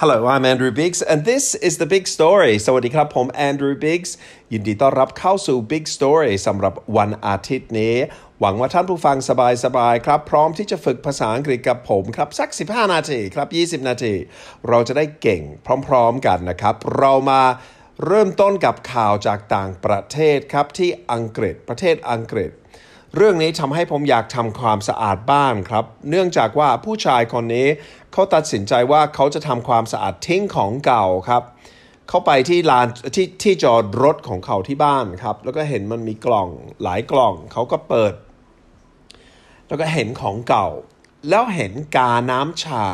Hello, I'm Andrew Biggs, and this is the Big Story. สวัสดีครับผม Andrew Biggs ยินดีต้อนรับเข้าสู่ Big Story สำหรับวันอาทิตย์นี้ หวังว่าท่านผู้ฟังสบายๆครับ พร้อมที่จะฝึกภาษาอังกฤษกับผมครับ สัก 15 นาทีครับ 20 นาที เราจะได้เก่งพร้อมๆกันนะครับ เรามาเริ่มต้นกับข่าวจากต่างประเทศครับที่อังกฤษ ประเทศอังกฤษเรื่องนี้ทำให้ผมอยากทำความสะอาดบ้านครับ เนื่องจากว่าผู้ชายคนนี้เขาตัดสินใจว่าเขาจะทำความสะอาดทิ้งของเก่าครับ เขาไปที่ลานที่ที่จอดรถของเขาที่บ้านครับ แล้วก็เห็นมันมีกล่องหลายกล่องเขาก็เปิด แล้วก็เห็นของเก่า แล้วเห็นกาน้ำชา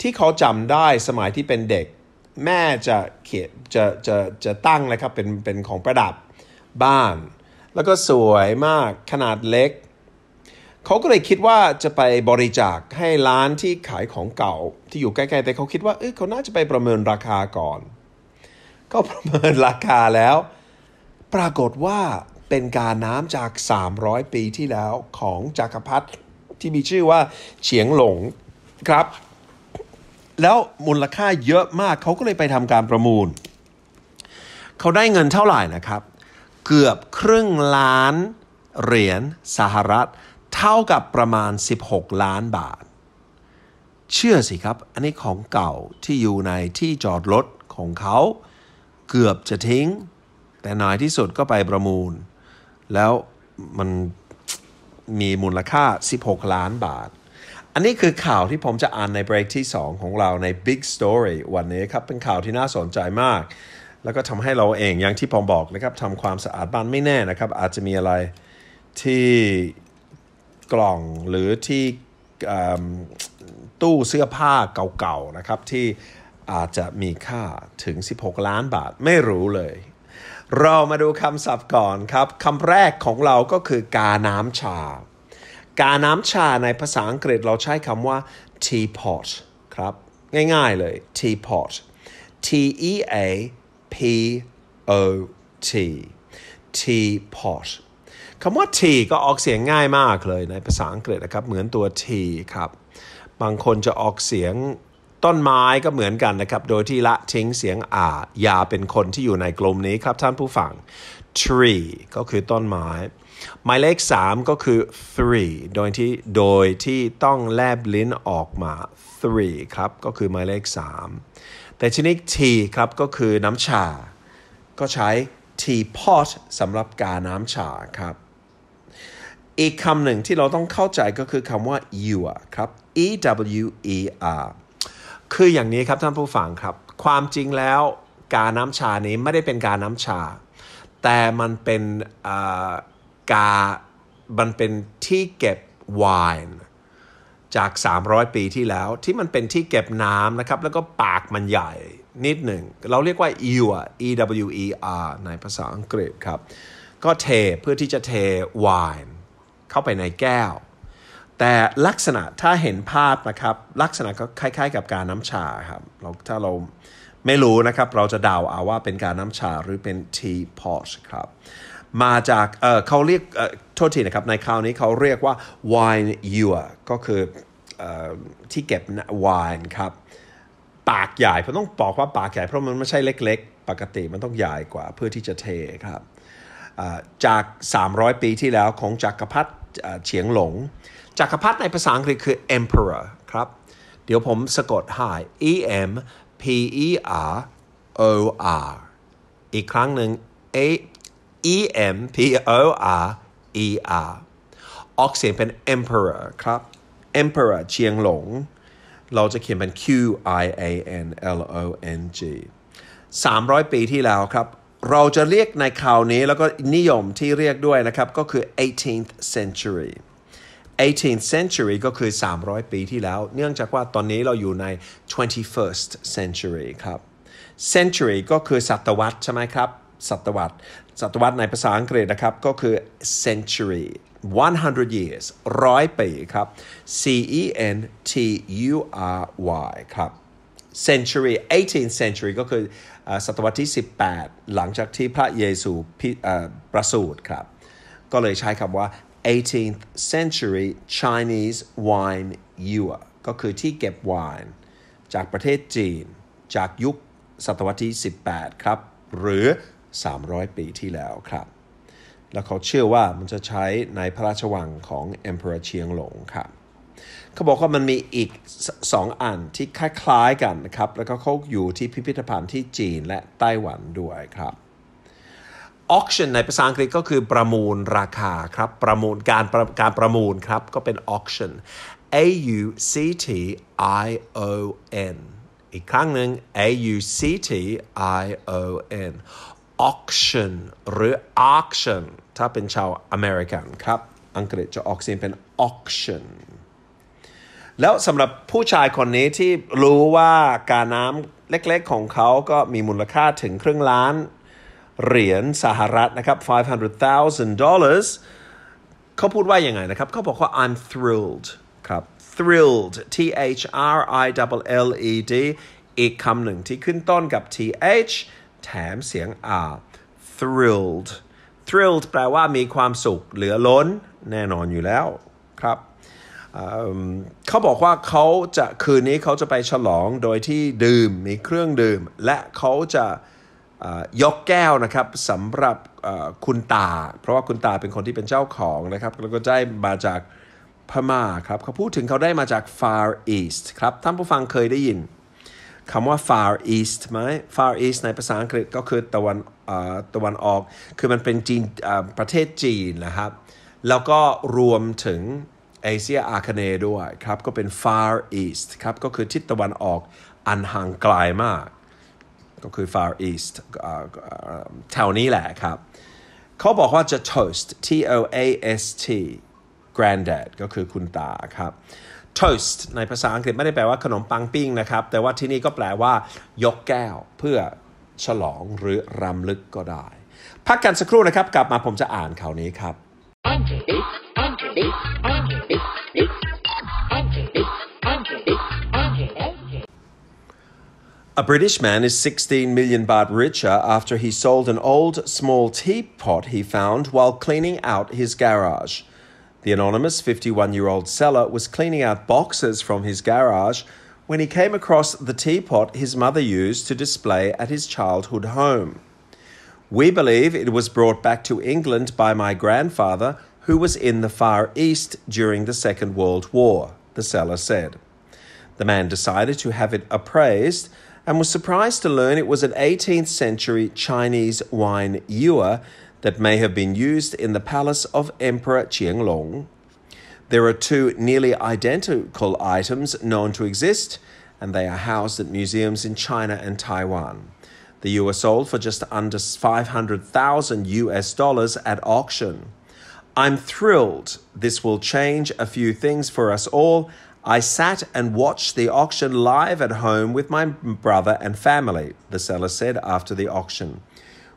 ที่เขาจำได้สมัยที่เป็นเด็ก แม่จะเขียนจะจะจะตั้งนะครับเป็นเป็นของประดับบ้านแล้วก็สวยมากขนาดเล็ก เขาก็เลยคิดว่าจะไปบริจาคให้ร้านที่ขายของเก่า ที่อยู่ใกล้ๆ แต่เขาคิดว่าเออเขาน่าจะไปประเมินราคาก่อน ก็ประเมินราคาแล้ว ปรากฏว่าเป็นการน้ำจาก 300 ปีที่แล้วของจกักรพรรดิที่มีชื่อว่าเฉียงหลงครับ แล้ว มูลค่าเยอะมาก เขาก็เลยไปทำการประมูล เขาได้เงินเท่าไหร่นะครับเกือบครึ่งล้านเหรียญสหรัฐเท่ากับประมาณ 16 ล้านบาท เชื่อสิครับ อันนี้ของเก่าที่อยู่ในที่จอดรถของเขาเกือบจะทิ้ง แต่น้อยที่สุดก็ไปประมูล แล้วมันมีมูลค่า 16 ล้านบาท อันนี้คือข่าวที่ผมจะอ่านในเบรกที่ 2 ของเราใน Big Story วันนี้ครับ เป็นข่าวที่น่าสนใจมากแล้วก็ทำให้เราเองอย่างที่ผมบอกนะครับทำความสะอาดบ้านไม่แน่นะครับ อาจจะมีอะไรที่กล่องหรือที่ตู้เสื้อผ้าเก่าๆนะครับ ที่อาจจะมีค่าถึง 16 ล้านบาทไม่รู้เลย เรามาดูคำศัพท์ก่อนครับคำแรกของเราก็คือกาน้ำชา กาน้ำชาในภาษาอังกฤษเราใช้คำว่า teapot ครับ ง่ายๆเลย teapot T E A P O T teapot คำว่า t ก็ออกเสียงง่ายมากเลยในภาษาอังกฤษนะครับเหมือนตัว t ครับบางคนจะออกเสียงต้นไม้ก็เหมือนกันนะครับโดยที่ละทิ้งเสียงอ่ายาเป็นคนที่อยู่ในกลุ่มนี้ครับท่านผู้ฟัง tree ก็คือต้นไม้ หมายเลข 3 ก็คือ three โดยที่โดยที่ต้องแลบลิ้นออกมา three ครับก็คือหมายเลข 3แต่ชนิดทีครับ ก็คือน้ำชา ก็ใช้ teapot สำหรับกาน้ำชาครับ อีกคำหนึ่งที่เราต้องเข้าใจก็คือคำว่า ewer ครับ e w e r คืออย่างนี้ครับท่านผู้ฟังครับ ความจริงแล้วกาน้ำชานี้ไม่ได้เป็นกาน้ำชา แต่มันเป็นกา มันเป็นที่เก็บไวน์จาก 300 ปีที่แล้วที่มันเป็นที่เก็บน้ำนะครับแล้วก็ปากมันใหญ่นิดหนึ่ง เราเรียกว่า ewer e w e r ในภาษาอังกฤษครับ ก็เทเพื่อที่จะเทไวน์เข้าไปในแก้ว แต่ลักษณะถ้าเห็นภาพนะครับ ลักษณะก็คล้าย ๆกับการน้ำชาครับเราถ้าเราไม่รู้นะครับ เราจะเดาเอาว่าเป็นการน้ำชาหรือเป็นทีพอชครับมาจากเเขาเรียกโทษทีนะครับในคราวนี้เขาเรียกว่า wine ewer ก็คือที่เก็บวานครับ ปากใหญ่เพราะต้องบอกว่าปากใหญ่เพราะมันไม่ใช่เล็กๆ ปกติมันต้องใหญ่กว่าเพื่อที่จะเทครับ จาก 300 ปีที่แล้วของจักรพรรดิเฉียงหลงจักรพรรดิในภาษาอังกฤษคือ emperor ครับ เดี๋ยวผมสะกดให้ e m p e r o r อีกครั้งหนึ่ง a e m p o r e r ออกเสียงเป็น emperor ครับ emperor เชียงหลง เราจะเขียนเป็น Q I A N L O N G 300 ปีที่แล้วครับ เราจะเรียกในคราวนี้แล้วก็นิยมที่เรียกด้วยนะครับ ก็คือ 18th century 18th century ก็คือ 300 ปีที่แล้ว เนื่องจากว่าตอนนี้เราอยู่ใน 21st century ครับ century ก็คือศตวรรษใช่ไหมครับศตวรรษศตวรรษในภาษาอังกฤษนะครับ ก็คือ century 100 years ร้อยปีครับ C E N T U R Y ครับ century 18th century ก็คือศตวรรษที่ 18 หลังจากที่พระเยซูประสูติครับ ก็เลยใช้คำว่า 18th century Chinese wine e a r ก็คือที่เก็บไวน์จากประเทศจีน จากยุคศตวรรษที่ 18 ครับ หรือ 300 ปีที่แล้วครับและเขาเชื่อว่ามันจะใช้ในพระราชวังของเ็มเปอร์เชียงหลงครับ เขาบอกว่ามันมีอีก 2 อันที่คล้ายๆกันนะครับ แล้วก็เขาอยู่ที่พิพิธภัณฑ์ที่จีนและไต้หวันด้วยครับ auction ในภาษาอังกฤษก็คือประมูลราคาครับประมูลการประการประมูลครับ ก็เป็น auction A U C T I O N อีกครั้งหนึ่ง A U C T I O N auction หรือ auction ถ้าเป็นชาวอเมริกันครับอังกฤษจะออกเสียงเป็น auction แล้วสำหรับผู้ชายคนนี้ที่รู้ว่าการน้ำเล็กๆของเขาก็มีมูลค่าถึงครึ่งล้าน เหรียญสหรัฐนะครับ500,000 dollars เขาพูดว่าอย่างไงนะครับ เขาบอกว่า I'm thrilled ครับ thrilled T H R I L L E D อีกคำหนึ่งที่ขึ้นต้นกับ th แถมเสียง r thrilled thrilled แปลว่ามีความสุขเหลือล้นแน่นอนอยู่แล้วครับเขาบอกว่าเขาจะคืนนี้เขาจะไปฉลองโดยที่ดื่ม มีเครื่องดื่ม และเขาจะยกแก้วนะครับสำหรับคุณตา เพราะว่าคุณตาเป็นคนที่เป็นเจ้าของนะครับ แล้วก็ได้มาจากพม่าครับเขาพูดถึงเขาได้มาจาก Far East ครับท่านผู้ฟังเคยได้ยินคำว่า Far East ไหม Far East ในภาษาอังกฤษก็คือตะวันตะวันออก คือมันเป็นจีนประเทศจีนนะครับ แล้วก็รวมถึงเอเชียอาคเนย์ด้วยครับ ก็เป็น Far East ครับ ก็คือทิศตะวันออกอันห่างไกลมาก ก็คือ Far East แถวนี้แหละครับ เขาบอกว่าจะ toast T O A S T granddad ก็คือคุณตาครับ toast ในภาษาอังกฤษไม่ได้แปลว่าขนมปังปิ้งนะครับ แต่ว่าที่นี่ก็แปลว่ายกแก้วเพื่อฉลองหรือรำลึกก็ได้พักกันสักครู่นะครับกลับมาผมจะอ่านข่าวนี้ครับ A British man is 16 million baht richer after he sold an old small teapot he found while cleaning out his garage. The anonymous 51 year old seller was cleaning out boxes from his garage when he came across the teapot his mother used to display at his childhood home. We believe it was brought back to England by my grandfather, who was in the Far East during the Second World War, the seller said. The man decided to have it appraised and was surprised to learn it was an 18th century Chinese wine ewer that may have been used in the palace of Emperor Qianlong there are two nearly identical items known to exist, and they are housed at museums in China and Taiwan. The U.S. sold for just under 500,000 US dollars at auction. I'm thrilled. This will change a few things for us all. I sat and watched the auction live at home with my brother and family, the seller said after the auction.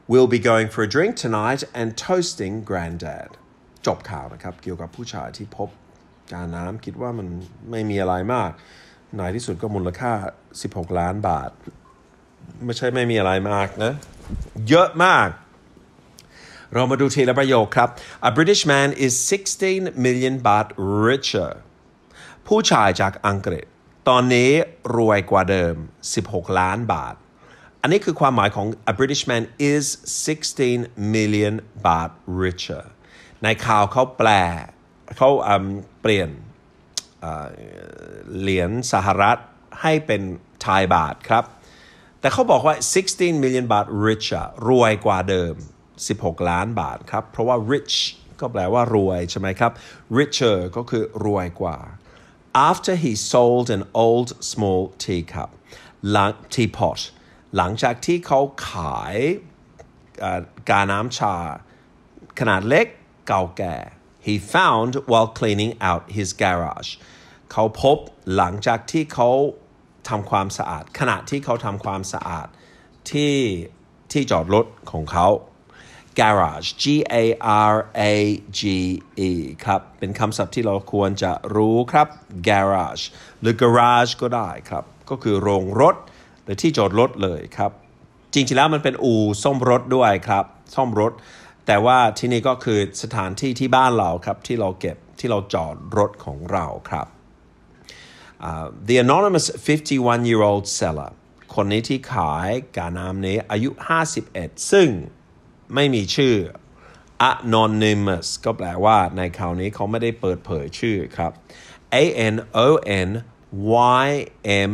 We'll be going for a drink tonight and toasting Grandad. จบข่าวนะครับเกี่ยวกับผู้ชายที่พบกาน้ำคิดว่ามันไม่มีอะไรมากในที่สุดก็มูลค่า 16 ล้านบาท ไม่ใช่ไม่มีอะไรมากนะเยอะมาก เรามาดูทีละประโยคครับ A British man is 16 million baht richer ผู้ชายจากอังกฤษ ตอนนี้รวยกว่าเดิม 16 ล้านบาท อันนี้คือความหมายของ A British man is 16 million baht richer นายข่าวเขาแปลเขาเปลี่ยนเหรียญสหรัฐให้เป็นไทยบาทครับ แต่เขาบอกว่า 16 million บาท richer รวยกว่าเดิม 16 ล้านบาทครับ เพราะว่า rich ก็แปลว่ารวยใช่ไหมครับ richer ก็คือรวยกว่า after he sold an old small tea cup หลัง teapot หลังจากที่เขาขายการน้ำชาขนาดเล็กเก่าแก่ he found while cleaning out his garage เขาพบหลังจากที่เขาทำความสะอาด ขณะที่เขาทำความสะอาดที่ที่จอดรถของเขา garage G A R A G E ครับ เป็นคำศัพท์ที่เราควรจะรู้ครับ garage หรือ garage ก็ได้ครับ ก็คือโรงรถหรือที่จอดรถเลยครับ จริงๆแล้วมันเป็นอู่ซ่อมรถด้วยครับซ่อมรถแต่ว่าที่นี่ก็คือสถานที่ที่บ้านเราครับ ที่เราเก็บที่เราจอดรถของเราครับ uh, the anonymous 51 year old seller คนนี้ที่ขายกาน้ำนี้อายุ 51 ซึ่งไม่มีชื่อ anonymous ก็แปลว่าในคราวนี้เขาไม่ได้เปิดเผยชื่อครับ a n o n y m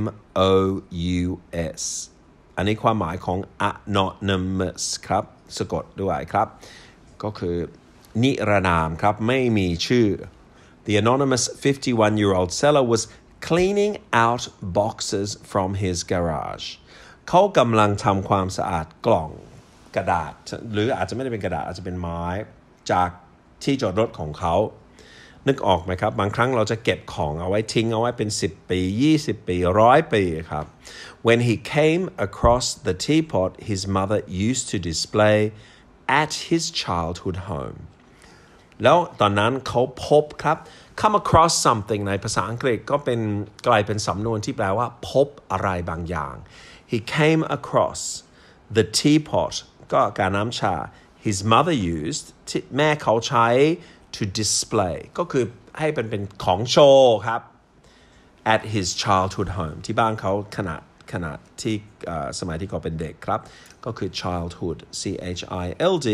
o u s อันนี้ความหมายของ anonymous ครับสะกดด้วยครับ็คือ นิรนามครับ ไม่มีชื่อ The anonymous 51-year-old seller was cleaning out boxes from his garage เขากำลังทำความสะอาดกล่อง กระดาษ หรืออาจจะไม่ได้เป็นกระดาษอาจจะเป็นไม้จากที่จอดรถของเขา นึกออกไหมครับ บางครั้งเราจะเก็บของ เอาไว้ทิ้งเอาไว้เป็น 10 ปี 20 ปีร้อยปีครับ When he came across the teapot his mother used to display at his childhood home แล้วตอนนั้นเขาพบครับ come across something ในภาษาอังกฤษก็เป็นกลายเป็นสำนวนที่แปลว่าพบอะไรบางอย่าง he came across the teapot ก็การน้ำชา his mother used ที่แม่เขาใช้ to display ก็คือให้เป็นเป็นของโชว์ครับ at his childhood home ที่บ้านเขาขนาดขณะที่สมัยที่เขาเป็นเด็กครับก็คือ childhood c h i l d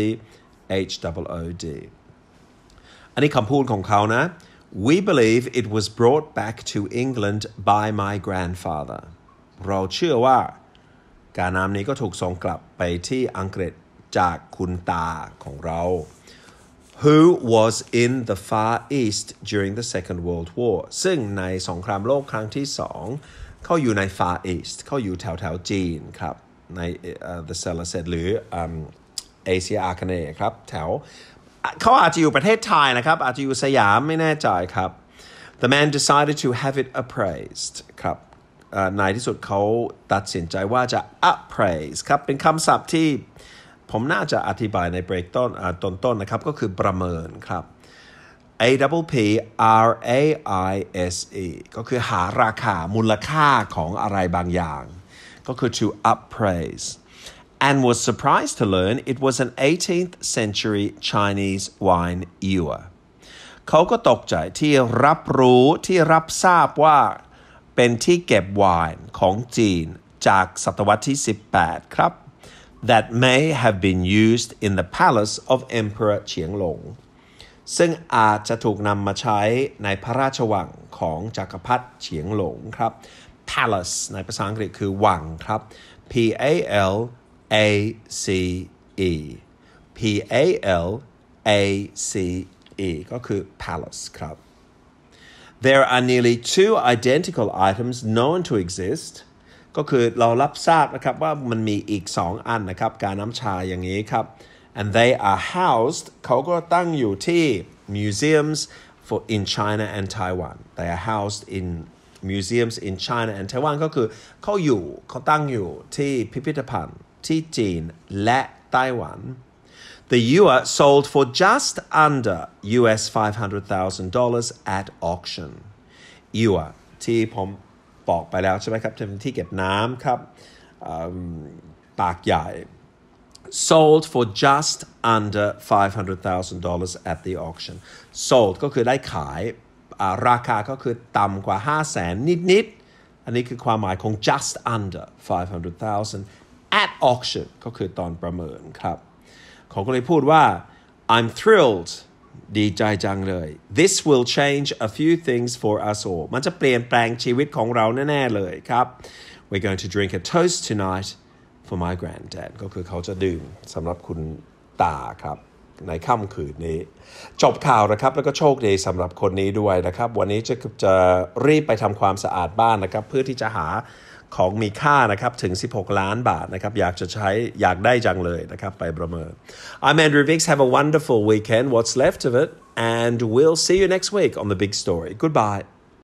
h o o d อันนี้คำพูดของเขานะ we believe it was brought back to England by my grandfather เราเชื่อว่าการนามนี้ก็ถูกส่งกลับไปที่อังกฤษจากคุณตาของเรา who was in the Far East during the Second World War ซึ่งในสงครามโลกครั้งที่สองเขาอยู่ใน Far East เขาอยู่แถวแถวจีนครับ ใน The s e l l e r s a i d หรือ um, asia a r c a น e ครับแถว เขาอาจจะอยู่ประเทศไทยนะครับ อาจจะอยู่สยามไม่แน่ใจครับ The man decided to have it appraised ครับในที่สุดเขาตัดสินใจว่าจะ appraise ครับ เป็นคำศัพท์ที่ผมน่าจะอธิบายในเบรกต้นต้นต้นนะครับ ก็คือประเมินครับ A W P R A I S E ก็คือหาราคา มูลค่าของอะไรบางอย่าง ก็คือ to appraise and was surprised to learn it was an 18th century Chinese wine ewer เขาก็ตกใจที่รับรู้ที่รับทราบว่าเป็นที่เก็บวน์ของจีนจากศตวรรษที่18 ครับ that may have been used in the palace of Emperor Qianlong. ซึ่งอาจจะถูกนำมาใช้ในพระราชวังของจกักรพรรดิเฉียงหลงครับ palace ในภาษาอังกฤษคือวังครับ p a l a c e p a l a c e ก็คือ palace ครับ there are nearly two identical items known to exist ก็คือเรารับทราบนะครับว่ามันมีอีก 2 อันนะครับ การน้ำชาอย่างนี้ครับ and they are housed เขาก็ตั้งอยู่ที่ museums for in China and Taiwan they are housed in museums in China and Taiwan Taiwan. The ewer sold for just under US $500,000 at auction ewer ที่ผมบอกไปแล้วใช่ไหมครับเป็นที่เก็บน้ำครับปากใหญ่ sold for just under $500,000 at the auction sold ก็คือได้ขายราคา ก็คือต่ำกว่า5อันนี้คือความหมายของ just under 500,000 at auction ก็คือตอนประเมินครับเขาก็เลยพูดว่า I'm thrilled ดีใจจังเลย this will change a few things for us all มันจะเปลี่ยนแปลงชีวิตของเราแน่ we we're going to drink a toast tonight for my granddad ก็คือเขาจะดื่มสำหรับคุณตาครับในค่ำคืนนี้ จบข่าวนะครับแล้วก็โชคดีสำหรับคนนี้ด้วยนะครับวันนี้จะจะรีบไปทำความสะอาดบ้านนะครับเพื่อที่จะหาของมีค่านะครับถึง 16 ล้านบาทนะครับอยากจะใช้อยากได้จังเลยนะครับไปประเมิน I'm Andrew Vicks have a wonderful weekend what's left of it and we'll see you next week on the big story goodbye